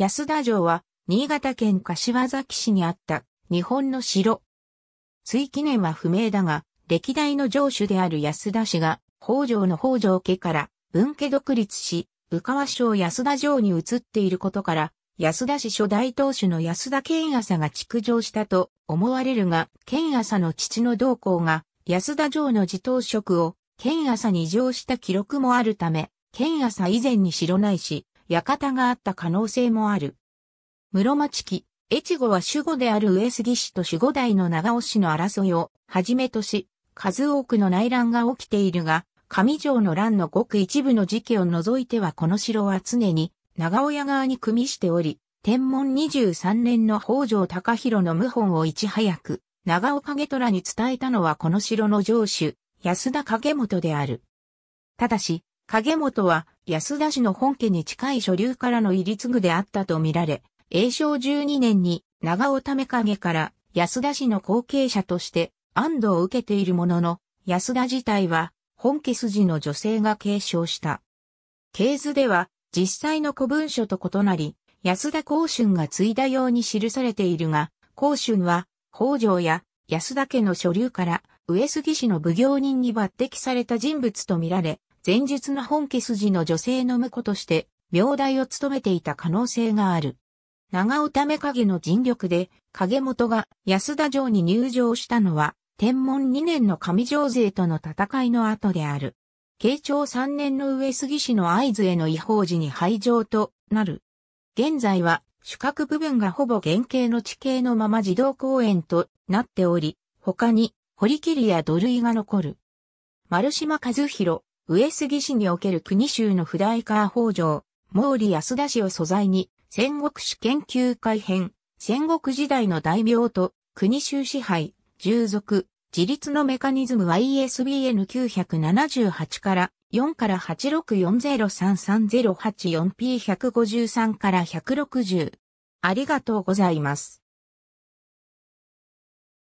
安田城は、新潟県柏崎市にあった日本の城。追記年は不明だが、歴代の城主である安田氏が、北条の北条家から分家独立し、武川省安田城に移っていることから、安田市初代当主の安田健朝が築城したと思われるが、健朝の父の同行が安田城の自当職を健朝に移譲した記録もあるため、健朝以前に城いし、館があった可能性もある。室町期、越後は守護である上杉氏と守護代の長尾氏の争いをはじめとし、数多くの内乱が起きているが、上条の乱のごく一部の時期を除いてはこの城は常に長尾屋側に組みしており、天文23年の北条高弘の謀反をいち早く、長尾影虎に伝えたのはこの城の城主、安田影元である。ただし、影本は安田氏の本家に近い所流からの入り継ぐであったとみられ、永正12年に長尾為影から安田氏の後継者として安堵を受けているものの、安田自体は本家筋の女性が継承した。系図では実際の古文書と異なり、安田公春が継いだように記されているが、公春は北条や安田家の所流から上杉氏の奉行人に抜擢された人物とみられ、前述の本家筋の女性の婿として、名代を務めていた可能性がある。長尾為影の尽力で、影元が安田城に入城したのは、天文2年の上城勢との戦いの後である。慶長3年の上杉氏の合図への違法時に廃城となる。現在は、主角部分がほぼ原型の地形のまま児童公園となっており、他に、堀切や土塁が残る。丸島和弘、上杉氏における国州の普代化北条、毛利安田氏を素材に、戦国史研究会編、戦国時代の大名と、国州支配、従属、自立のメカニズム ISBN 978から4から 86403308P153 から160。ありがとうございます。